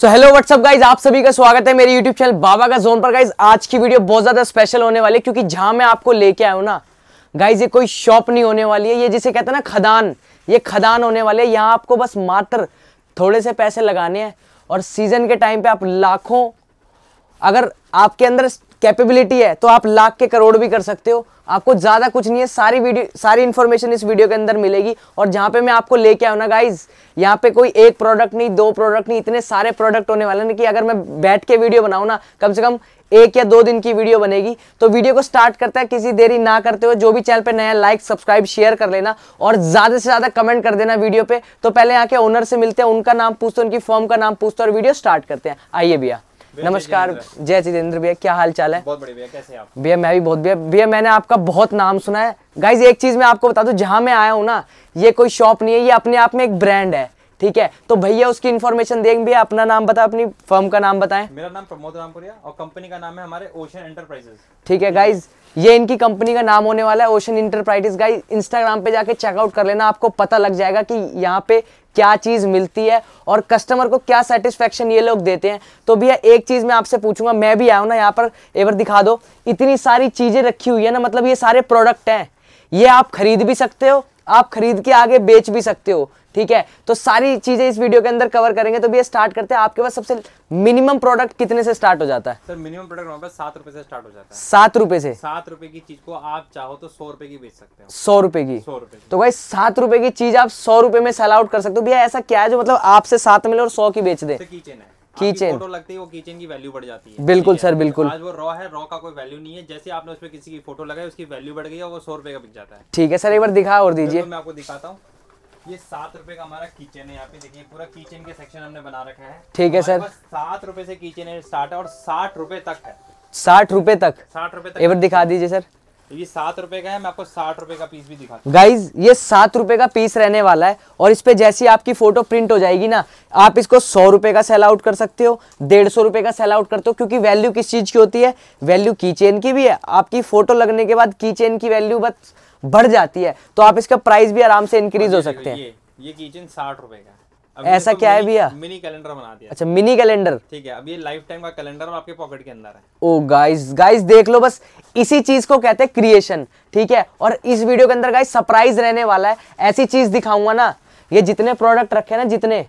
so hello what's up guys आप सभी का स्वागत है मेरे यूट्यूब चैनल बाबा का जोन पर गाइज आज की वीडियो बहुत ज़्यादा स्पेशल होने वाली है क्योंकि जहाँ मैं आपको लेके आया हूँ ना गाइज ये कोई शॉप नहीं होने वाली है ये जिसे कहते हैं ना खदान ये खदान होने वाले है यहाँ आपको बस मात्र थोड़े से पैसे लगाने हैं और सीजन के टाइम पे आप लाखों अगर आपके अंदर कैपेबिलिटी है तो आप लाख के करोड़ भी कर सकते हो आपको ज़्यादा कुछ नहीं है सारी वीडियो सारी इन्फॉर्मेशन इस वीडियो के अंदर मिलेगी और जहाँ पे मैं आपको लेके आऊँ ना गाइज यहाँ पे कोई एक प्रोडक्ट नहीं दो प्रोडक्ट नहीं इतने सारे प्रोडक्ट होने वाले ना कि अगर मैं बैठ के वीडियो बनाऊँ ना कम से कम एक या दो दिन की वीडियो बनेगी तो वीडियो को स्टार्ट करता है किसी देरी ना करते हुए जो भी चैनल पे नया लाइक सब्सक्राइब शेयर कर लेना और ज़्यादा से ज़्यादा कमेंट कर देना वीडियो पे तो पहले यहाँ के ओनर से मिलते हैं उनका नाम पूछते हैं उनकी फॉर्म का नाम पूछते हैं और वीडियो स्टार्ट करते हैं आइए भैया नमस्कार जय जितेंद्र भैया क्या हाल चाल है बहुत बढ़िया भैया कैसे आप भैया मैं भी बहुत भैया भैया मैंने आपका बहुत नाम सुना है गाइज एक चीज मैं आपको बता दू जहाँ मैं आया हूँ ना ये कोई शॉप नहीं है ये अपने आप में एक ब्रांड है ठीक है तो भैया उसकी इन्फॉर्मेशन देंगे अपना नाम बताए अपनी फर्म का नाम बताएं मेरा नाम प्रमोद रामपुरिया और कंपनी का नाम है हमारे ओशन एंटरप्राइजेस ठीक है गाइज ये इनकी कंपनी का नाम होने वाला है ओशन इंटरप्राइजेस गाइज इंस्टाग्राम पे जाके चेकआउट कर लेना आपको पता लग जाएगा कि यहाँ पे क्या चीज़ मिलती है और कस्टमर को क्या सेटिस्फेक्शन ये लोग देते हैं तो भैया एक चीज़ मैं आपसे पूछूंगा मैं भी आऊँ ना यहाँ पर एक बार दिखा दो इतनी सारी चीज़ें रखी हुई है ना मतलब ये सारे प्रोडक्ट हैं ये आप खरीद भी सकते हो आप खरीद के आगे बेच भी सकते हो ठीक है तो सारी चीजें इस वीडियो के अंदर कवर करेंगे तो भैया स्टार्ट करते हैं आपके पास सबसे मिनिमम प्रोडक्ट कितने से स्टार्ट हो जाता है सर मिनिमम प्रोडक्ट हमारे पास सात रुपए से स्टार्ट हो जाता है सात रुपए से सात रुपए की चीज को आप चाहो तो सौ रुपए की बेच सकते हो सौ रुपए की सौ रुपए तो भाई सात रुपए की चीज आप सौ रुपए में सेल आउट कर सकते हो भैया ऐसा क्या है जो मतलब आपसे सात मिले और सौ की बेच दे की कीचेन फोटो लगती है वो कीचेन की वैल्यू बढ़ जाती है बिल्कुल सर बिल्कुल आज वो रॉ है रॉ का कोई वैल्यू नहीं है जैसे आपने उसमें किसी की फोटो लगाई उसकी वैल्यू बढ़ गई है वो सौ रुपए का बिक जाता है ठीक है सर एक बार दिखा और दीजिए मैं आपको दिखाता हूँ ये सात रुपए का हमारा किचन है यहाँ पे देखिए पूरा किचन के सेक्शन हमने बना रखा है ठीक है सर सात रुपए से किचन है स्टार्ट है और साठ रुपए तक है साठ रुपए तक साठ रुपए तक एक बार दिखा दीजिए सर तो ये सात रुपए का है मैं आपको साठ रुपए का पीस भी दिखा गाइज ये सात रुपए का पीस रहने वाला है और इस पे जैसी आपकी फोटो प्रिंट हो जाएगी ना आप इसको सौ रुपए का सेल आउट कर सकते हो डेढ़ सौ रुपए का सेल आउट करते हो क्योंकि वैल्यू किस चीज की होती है वैल्यू की चेन की भी है आपकी फोटो लगने के बाद की चेन की वैल्यू बस बढ़ जाती है तो आप इसका प्राइस भी आराम से इंक्रीज हो सकते हैं ये की चेन साठ रुपए का ऐसा तो क्या है भैया मिनी कैलेंडर बना दिया अच्छा मिनी कैलेंडर ठीक है अब ये लाइफ टाइम का कैलेंडर आपके पॉकेट के अंदर है ओ गाइस गाइस देख लो बस इसी चीज को कहते हैं क्रिएशन ठीक है और इस वीडियो के अंदर गाइस सरप्राइज रहने वाला है ऐसी चीज दिखाऊंगा ना ये जितने प्रोडक्ट रखे ना जितने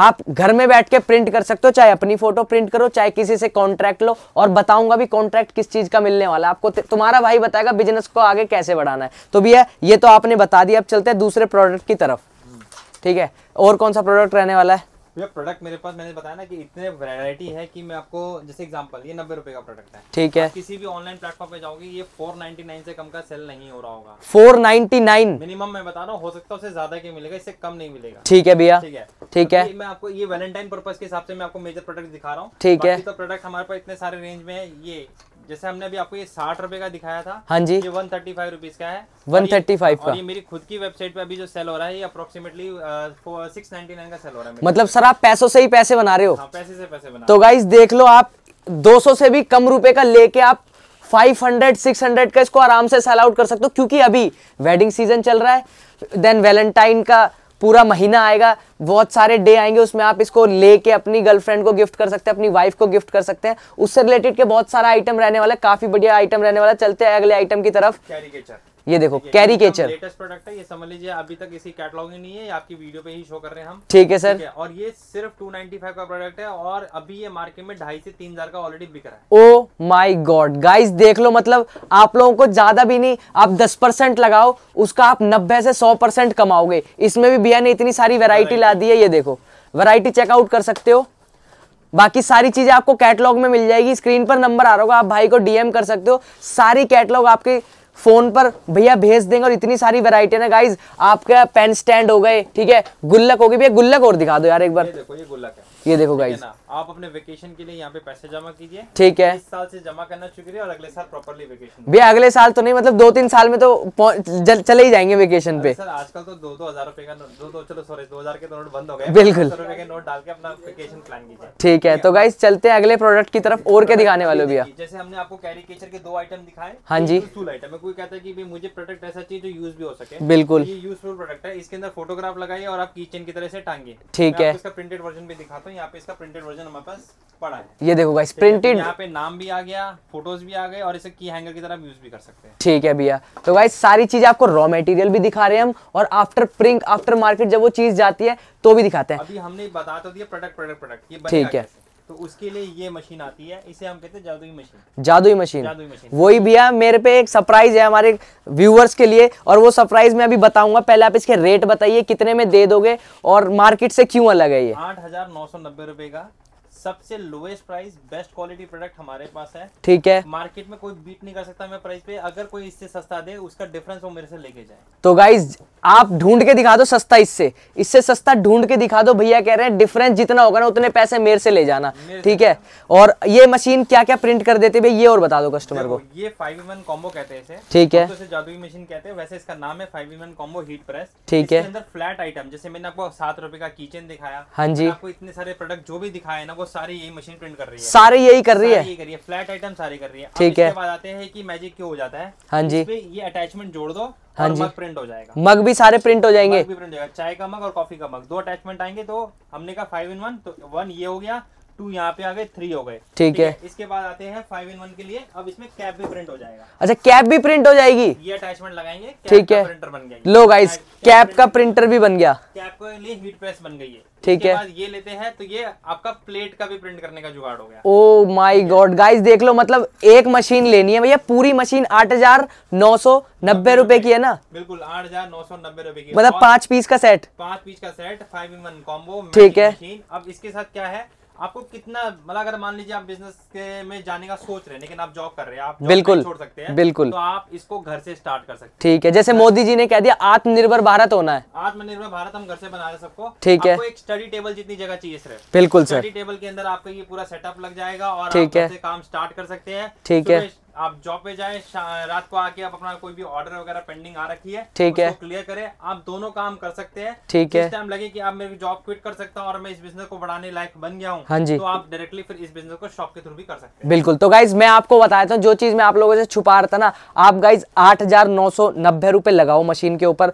आप घर में बैठ के प्रिंट कर सकते हो चाहे अपनी फोटो प्रिंट करो चाहे किसी से कॉन्ट्रैक्ट लो और बताऊंगा भी कॉन्ट्रैक्ट किस चीज का मिलने वाला है आपको तुम्हारा भाई बताएगा बिजनेस को आगे कैसे बढ़ाना है तो भैया ये तो आपने बता दिया अब चलते हैं दूसरे प्रोडक्ट की तरफ ठीक है और कौन सा प्रोडक्ट रहने वाला है भैया प्रोडक्ट मेरे पास मैंने बताया ना कि इतने वैरायटी है कि मैं आपको जैसे एग्जांपल ये नब्बे रुपए का प्रोडक्ट है ठीक है किसी भी ऑनलाइन प्लेटफॉर्म पे जाओगे ये नाइन से कम का सेल नहीं हो रहा होगा फोर नाइन मिनिमम मैं बता रहा हूँ हो सकता है ज्यादा के मिलेगा इससे कम नहीं मिलेगा ठीक है भैया ठीक है ठीक है मैं आपको ये वैलेंटाइन पर्पज के हिसाब से मैं आपको मेजर प्रोडक्ट दिखा रहा हूँ ठीक है तो प्रोडक्ट हमारे पास इतने सारे रेंज में है ये जैसे हमने अभी आपको ये साठ रुपए का दिखाया था हाँ जी वन थर्टी फाइव रुपीज का है वन थर्टी फाइव का ये मेरी खुद की वेबसाइट पे अभी जो सेल हो रहा है ये अप्रोक्सीमेटली सिक्स नाइनटी नाइन का सेल हो रहा है मतलब सर आप पैसों से ही पैसे बना रहे हो हाँ, पैसे से पैसे बना तो गाइज देख लो आप 200 से भी कम रुपए का लेके आप 500, 600 का इसको आराम से सेल आउट कर सकते हो क्योंकि अभी वेडिंग सीजन चल रहा है देन वैलेंटाइन का पूरा महीना आएगा बहुत सारे डे आएंगे उसमें आप इसको लेके अपनी गर्लफ्रेंड को गिफ्ट कर सकते हैं अपनी वाइफ को गिफ्ट कर सकते हैं उससे रिलेटेड के बहुत सारा आइटम रहने वाला है काफी बढ़िया आइटम रहने वाला चलते हैं अगले आइटम की तरफ ये देखो कैरी केचर लेटेस्ट प्रोडक्ट है ये समझ लीजिए अभी तक इसी कैटलॉग में नहीं है आपकी वीडियो पे ही शो कर रहे हैं हम ठीक है सर ठीक है, और ये सिर्फ 295 का प्रोडक्ट है और अभी ये मार्केट में ढाई से तीन हजार का ऑलरेडी बिक रहा है ओ माई गॉड गाइज देख लो मतलब आप लोगों को ज्यादा भी नहीं आप दस परसेंट लगाओ उसका आप नब्बे से सौ परसेंट कमाओगे इसमें भी बिया ने इतनी सारी वेरायटी ला दी है ये देखो वेरायटी चेकआउट कर सकते हो बाकी सारी चीजें आपको कैटलॉग में मिल जाएगी स्क्रीन पर नंबर आ रहा होगा आप भाई को डीएम कर सकते हो सारी कैटलॉग आपके फ़ोन पर भैया भेज देंगे और इतनी सारी वेराइटी ना गाइज आपका पेन स्टैंड हो गए ठीक है गुल्लक होगी भैया गुल्लक और दिखा दो यार एक बार देखो ये गुल्लक है ये देखो गाइस आप अपने वेकेशन के लिए यहाँ पे पैसे जमा कीजिए ठीक है इस साल से जमा करना शुक्रिया और अगले साल प्रॉपरली वेकेशन भैया अगले साल तो नहीं मतलब दो तीन साल में तो चले ही जाएंगे वेकेशन पे सर आजकल तो दो दो हजार रुपए का दो दो चलो सॉरी दो हजार के नोट तो बंद हो गए बिल्कुल के नोट डाल के अपना वेकेशन प्लान कीजिए ठीक है तो गाइस चलते हैं अगले प्रोडक्ट की तरफ और क्या दिखाने वाले भैया जैसे हमने आपको कैरिकेचर के दो आइटम दिखाए हाँ जी आइटम तो है कोई कहता है की मुझे प्रोडक्ट ऐसा चाहिए जो यूज भी हो सके बिल्कुल यूजफुल प्रोडक्ट है इसके अंदर फोटोग्राफ लगाइए और आप किचन की तरह से टांगे ठीक है इसका प्रिंटेड वर्जन भी दिखाता पे तो यहाँ पे इसका प्रिंटेड वर्जन हमारे पास ये देखो गाइस प्रिंटेड यहाँ पे नाम भी आ गया फोटोज भी आ गए और इसे की हैंगर की तरह यूज भी कर सकते हैं ठीक है भैया तो गाइस सारी चीज आपको रॉ मटेरियल भी दिखा रहे हैं हम और आफ्टर प्रिंट आफ्टर मार्केट जब वो चीज जाती है तो भी दिखाते हैं अभी हमने बता तो दिया प्रोडक्ट प्रोडक्ट प्रोडक्ट ठीक है तो उसके लिए ये मशीन आती है इसे हम कहते हैं जादुई मशीन जादुई मशीन जादुई मशीन वही भैया मेरे पे एक सरप्राइज है हमारे व्यूअर्स के लिए और वो सरप्राइज मैं अभी बताऊंगा पहले आप इसके रेट बताइए कितने में दे दोगे और मार्केट से क्यों अलग है ये आठ हजार नौ सौ नब्बे रुपए का सबसे lowest price best quality product हमारे पास है ठीक है मार्केट में कोई बीट नहीं कर सकता मैं प्राइस पे अगर कोई इससे सस्ता दे उसका डिफरेंस वो मेरे से लेके जाए तो गाइज आप ढूंढ के दिखा दो सस्ता इससे इससे सस्ता ढूंढ के दिखा दो भैया कह रहे हैं डिफरेंस जितना होगा ना उतने पैसे मेरे से ले जाना ठीक है और ये मशीन क्या क्या प्रिंट कर देते भैया ये और बता दो कस्टमर को ये फाइव इमन कॉम्बो कहते हैं ठीक है तो जादू मशीन कहते हैं वैसे इसका नाम है फाइव इमन कॉम्बो हीट प्रेस ठीक है अंदर फ्लैट आइटम जैसे मैंने आपको सात रुपए का किचन दिखाया हाँ जी आपको इतने सारे प्रोडक्ट जो भी दिखाया ना वो सारी यही मशीन प्रिंट कर रही है सारे यही कर रही है यही फ्लैट आइटम सारी कर रही है ठीक है की मैजिक क्यों हो जाता है हाँ जी ये अटैचमेंट जोड़ दो हाँ जी प्रिंट हो जाएगा मग भी सारे प्रिंट हो जाएंगे मग भी प्रिंट हो जाएगा चाय का मग और कॉफी का मग दो अटैचमेंट आएंगे तो हमने कहा फाइव इन वन तो वन ये हो गया टू यहाँ पे आ गए थ्री हो गए ठीक है इसके बाद आते हैं फाइव इन वन के लिए अब इसमें कैप भी प्रिंट हो जाएगा अच्छा कैप भी प्रिंट हो जाएगी ये अटैचमेंट लगाएंगे ठीक है प्रिंटर बन गया लो गाइस कैप का प्रिंटर भी बन गया कैप के लिए हीट प्रेस बन गई है ठीक है ये लेते हैं तो ये आपका प्लेट का भी प्रिंट करने का जुगाड़ हो गया ओ माय गॉड गाइस देख लो मतलब एक मशीन लेनी है भैया पूरी मशीन आठ हजार नौ सौ नब्बे रूपए की है ना बिल्कुल आठ हजार नौ सौ नब्बे रूपए की मतलब पांच पीस का सेट पांच पीस का set five in one combo ठीक है अब इसके साथ क्या है आपको कितना मतलब अगर मान लीजिए आप बिजनेस के में जाने का सोच रहे हैं लेकिन आप जॉब कर रहे हैं आप बिल्कुल छोड़ सकते हैं बिल्कुल तो आप इसको घर से स्टार्ट कर सकते हैं ठीक है जैसे मोदी जी ने कह दिया आत्मनिर्भर भारत होना है आत्मनिर्भर भारत हम घर से बना रहे सबको ठीक है एक स्टडी टेबल जितनी जगह चाहिए सर बिल्कुल स्टडी टेबल के अंदर आपका ये पूरा सेटअप लग जाएगा और ठीक है काम स्टार्ट कर सकते हैं ठीक है आप जॉब पे जाए रात को आके आप अपना कोई भी ऑर्डर वगैरह पेंडिंग आ रखी है ठीक है क्लियर करें आप दोनों काम कर सकते हैं ठीक है टाइम लगे कि आप मेरी जॉब क्विट कर सकता हूँ और मैं इस बिजनेस को बढ़ाने लायक बन गया हूँ हाँ जी तो आप डायरेक्टली फिर इस बिजनेस को शॉप के थ्रू भी कर सकते हैं बिल्कुल तो गाइज मैं आपको बताया था जो चीज मैं आप लोगों से छुपा रहा था ना आप गाइज आठ हजार नौ सौ नब्बे रुपए लगाओ मशीन के ऊपर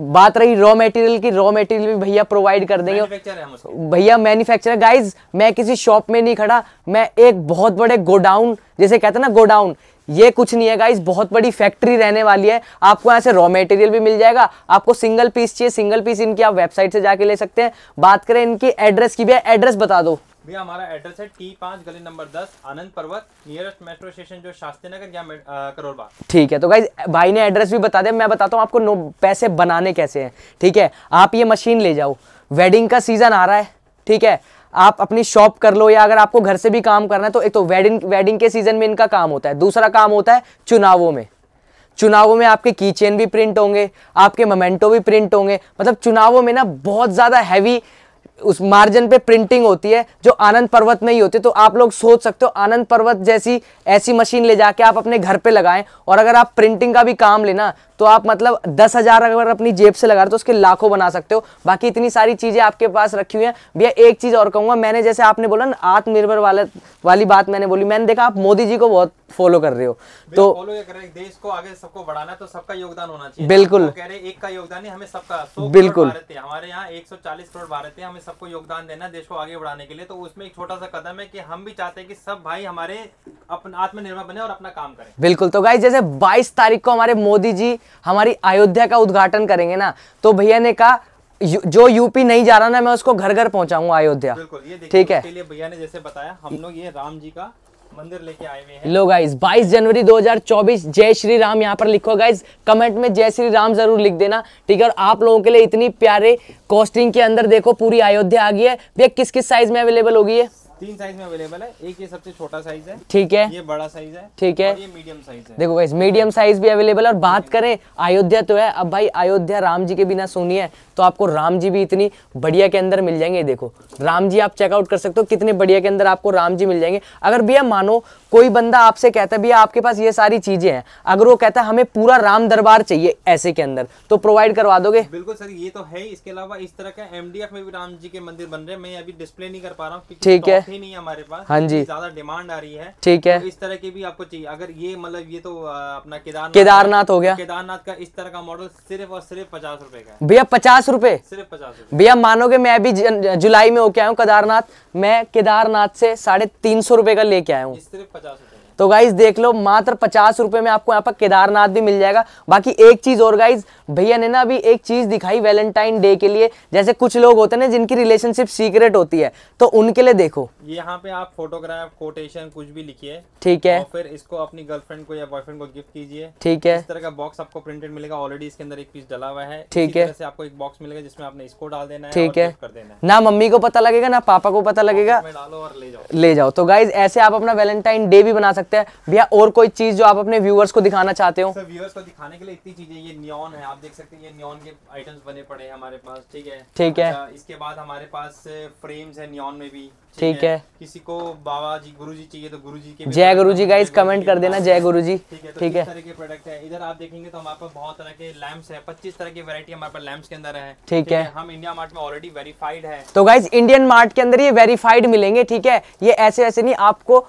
बात रही रॉ मटेरियल की रॉ मटेरियल भी भैया प्रोवाइड कर देंगे भैया मैन्युफैक्चरर गाइस मैं किसी शॉप में नहीं खड़ा मैं एक बहुत बड़े गोडाउन जैसे कहते हैं ना गोडाउन ये कुछ नहीं है गाइस बहुत बड़ी फैक्ट्री रहने वाली है आपको यहाँ से रॉ मटेरियल भी मिल जाएगा आपको सिंगल पीस चाहिए सिंगल पीस इनकी आप वेबसाइट से जाके ले सकते हैं बात करें इनकी एड्रेस की भी एड्रेस बता दो भैया हमारा एड्रेस है टी पांच गली नंबर दस आनंद पर्वत नियरेस्ट मेट्रो स्टेशन जो शास्त्री नगर या करोरबा ठीक है तो भाई भाई ने एड्रेस भी बता दिया मैं बताता हूँ आपको पैसे बनाने कैसे हैं ठीक है आप ये मशीन ले जाओ वेडिंग का सीज़न आ रहा है ठीक है आप अपनी शॉप कर लो या अगर आपको घर से भी काम करना है तो एक तो वेडिंग वेडिंग के सीज़न में इनका काम होता है दूसरा काम होता है चुनावों में चुनावों में आपके कीचेन भी प्रिंट होंगे आपके मोमेंटो भी प्रिंट होंगे मतलब चुनावों में ना बहुत ज़्यादा हैवी उस मार्जिन पे प्रिंटिंग होती है जो आनंद पर्वत में ही होती है तो आप लोग सोच सकते हो आनंद पर्वत जैसी ऐसी मशीन ले जाके आप अपने घर पे लगाएं और अगर आप प्रिंटिंग का भी काम लेना तो आप मतलब दस हज़ार अगर अपनी जेब से लगा रहे तो उसके लाखों बना सकते हो बाकी इतनी सारी चीज़ें आपके पास रखी हुई हैं भैया एक चीज़ और कहूंगा मैंने जैसे आपने बोला ना आत्मनिर्भर वाला वाली बात मैंने बोली मैंने देखा आप मोदी जी को बहुत फॉलो कर रहे हो तो देश को आगे सबको बढ़ाना तो सबका योगदान होना चाहिए बिल्कुल कह रहे एक का योगदान है हमें सबका बिल्कुल हमारे यहाँ एक करोड़ भारत है हमें सबको योगदान देना देश को आगे बढ़ाने के लिए तो उसमें एक छोटा सा कदम है की हम भी चाहते हैं की सब भाई हमारे आत्मनिर्भर बने और अपना काम करें बिल्कुल तो गाई जैसे बाईस तारीख को हमारे मोदी जी हमारी अयोध्या का उद्घाटन करेंगे ना तो भैया ने कहा जो यूपी नहीं जा रहा ना मैं उसको घर घर पहुंचाऊंगा अयोध्या ठीक है भैया ने जैसे बताया हम लोग ये राम जी का मंदिर लेके आए हुए हैं लो 22 जनवरी 2024 जय श्री राम यहाँ पर लिखो गाइज कमेंट में जय श्री राम जरूर लिख देना ठीक है और आप लोगों के लिए इतनी प्यारे कॉस्टिंग के अंदर देखो पूरी अयोध्या आ गई है भैया किस किस साइज में अवेलेबल होगी है तीन साइज में अवेलेबल है एक ये सबसे छोटा साइज है ठीक है ये बड़ा साइज है ठीक है ये मीडियम साइज है देखो भाई मीडियम साइज भी अवेलेबल है और बात करें अयोध्या तो है अब भाई अयोध्या राम जी के बिना सोनी है तो आपको राम जी भी इतनी बढ़िया के अंदर मिल जाएंगे देखो राम जी आप चेकआउट कर सकते हो कितने बढ़िया के अंदर आपको राम जी मिल जाएंगे अगर भैया मानो कोई बंदा आपसे कहता है भैया आपके पास ये सारी चीजें हैं अगर वो कहता है हमें पूरा राम दरबार चाहिए ऐसे के अंदर तो प्रोवाइड करवा दोगे बिल्कुल सर ये तो है इसके अलावा इस तरह का एमडीएफ में भी राम जी के मंदिर बन रहे हैं मैं अभी डिस्प्ले नहीं कर पा रहा हूँ ठीक है नहीं है हमारे पास हाँ जी ज्यादा डिमांड आ रही है ठीक है तो इस तरह की भी आपको चाहिए अगर ये मतलब ये तो अपना केदारनाथ केदारनाथ हो गया केदारनाथ का इस तरह का मॉडल सिर्फ और सिर्फ पचास रूपए का भैया पचास रूपए सिर्फ पचास भैया मानोगे मैं अभी जुलाई में होके आया हूँ केदारनाथ मैं केदारनाथ से साढ़े तीन सौ रूपए का लेके आया हूँ सिर्फ पचास तो गाइज देख लो मात्र पचास रुपए में आपको यहाँ पर केदारनाथ भी मिल जाएगा बाकी एक चीज़ और गाइज भैया ने ना अभी एक चीज़ दिखाई वैलेंटाइन डे के लिए जैसे कुछ लोग होते हैं ना जिनकी रिलेशनशिप सीक्रेट होती है तो उनके लिए देखो यहाँ पे आप फोटोग्राफ कोटेशन कुछ भी लिखिए ठीक है फिर इसको अपनी गर्लफ्रेंड को या बॉयफ्रेंड को गिफ्ट कीजिए ठीक है इस तरह का बॉक्स आपको प्रिंटेड मिलेगा ऑलरेडी इसके अंदर एक पीस डला हुआ है ठीक है आपको एक बॉक्स मिलेगा जिसमें आपने इसको डाल देना है ठीक है ना मम्मी को पता लगेगा ना पापा को पता लगेगा डालो और ले जाओ ले जाओ तो गाइज ऐसे आप अपना वैलेंटाइन डे भी बना सकते सकते हैं भैया और कोई चीज जो आप अपने व्यूअर्स को दिखाना चाहते हो सर व्यूअर्स को दिखाने के लिए इतनी चीजें ये न्योन है आप देख सकते हैं ये न्योन के आइटम्स बने पड़े हैं हमारे पास ठीक है ठीक है अच्छा, इसके बाद हमारे पास फ्रेम्स है न्योन में भी ठीक है किसी को बाबा जी गुरु जी चाहिए तो गुरु जी के जय गुरु जी गाइज कमेंट कर देना जय गुरु जी ठीक तो है तरह के प्रोडक्ट है इधर आप देखेंगे तो हमारे पास बहुत तरह के लैम्प्स है पच्चीस तरह की वेरायटी हमारे पास लैम्प्स के अंदर है ठीक है हम इंडिया मार्ट में ऑलरेडी वेरीफाइड है तो गाइज इंडियन मार्ट के अंदर ये वेरीफाइड मिलेंगे ठीक है ये ऐसे ऐसे नहीं आपको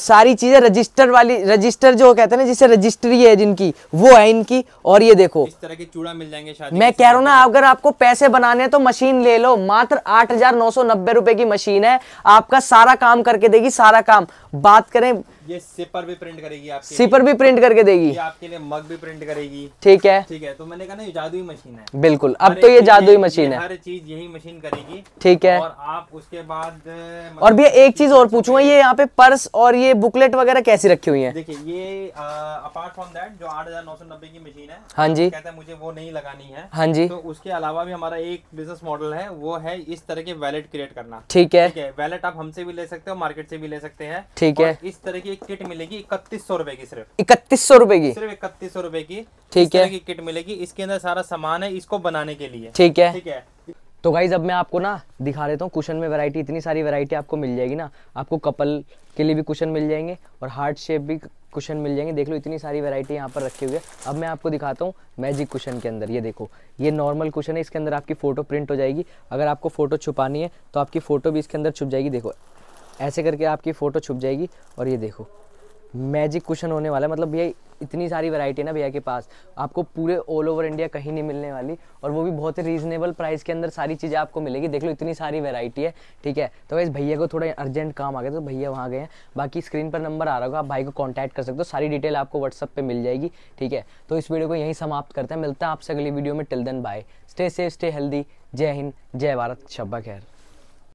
सारी चीज़ें रजिस्टर वाली रजिस्टर जो कहते हैं ना जिसे रजिस्ट्री है जिनकी वो है इनकी और ये देखो इस तरह के चूड़ा मिल जाएंगे शादी मैं कह रहा हूँ ना अगर आपको पैसे बनाने तो मशीन ले लो मात्र आठ हजार नौ सौ नब्बे रुपए की मशीन है आपका सारा काम करके देगी सारा काम बात करें ये सिपर भी प्रिंट करेगी आपके सिपर भी प्रिंट करके देगी ये आपके लिए मग भी प्रिंट करेगी ठीक है ठीक है तो मैंने कहा ना ये जादुई मशीन है बिल्कुल अब तो ये जादुई मशीन है हर चीज यही मशीन करेगी ठीक है और आप उसके बाद मतलब और भैया एक चीज और पूछूंगा ये यहाँ पे पर्स और ये बुकलेट वगैरह कैसी रखी हुई है देखिए ये अपार्ट फ्रॉम दैट जो आठ हजार नौ सौ नब्बे की मशीन है हाँ जी कहते हैं मुझे वो नहीं लगानी है हाँ जी तो उसके अलावा भी हमारा एक बिजनेस मॉडल है वो है इस तरह के वैलेट क्रिएट करना ठीक है वैलेट आप हमसे भी ले सकते हो मार्केट से भी ले सकते हैं ठीक है इस तरह की एक किट मिलेगी इकतीस सौ रूपए की सिर्फ इकतीस सौ रूपए की सिर्फ इकतीस सौ रूपए की ठीक है किट मिलेगी इसके अंदर सारा सामान है इसको बनाने के लिए ठीक है ठीक है तो गाइज अब मैं आपको ना दिखा देता हूँ कुशन में वैरायटी इतनी सारी वैरायटी आपको मिल जाएगी ना आपको कपल के लिए भी कुशन मिल जाएंगे और हार्ट शेप भी कुशन मिल जाएंगे देख लो इतनी सारी वैरायटी यहाँ पर रखी हुई है अब मैं आपको दिखाता हूँ मैजिक कुशन के अंदर ये देखो ये नॉर्मल कुशन है इसके अंदर आपकी फ़ोटो प्रिंट हो जाएगी अगर आपको फ़ोटो छुपानी है तो आपकी फ़ोटो भी इसके अंदर छुप जाएगी देखो ऐसे करके आपकी फ़ोटो छुप जाएगी और ये देखो मैजिक कुशन होने वाला है मतलब भैया इतनी सारी वैरायटी है ना भैया के पास आपको पूरे ऑल ओवर इंडिया कहीं नहीं मिलने वाली और वो भी बहुत ही रीजनेबल प्राइस के अंदर सारी चीज़ें आपको मिलेगी देख लो इतनी सारी वैरायटी है ठीक है तो इस भैया को थोड़ा अर्जेंट काम आ गया तो भैया वहाँ गए हैं बाकी स्क्रीन पर नंबर आ रहा होगा आप भाई को कॉन्टैक्ट कर सकते हो सारी डिटेल आपको व्हाट्सअप पर मिल जाएगी ठीक है तो इस वीडियो को यहीं समाप्त करते हैं मिलता है आपसे अगली वीडियो में till then bye stay safe stay healthy जय हिंद जय भारत शब्बा खैर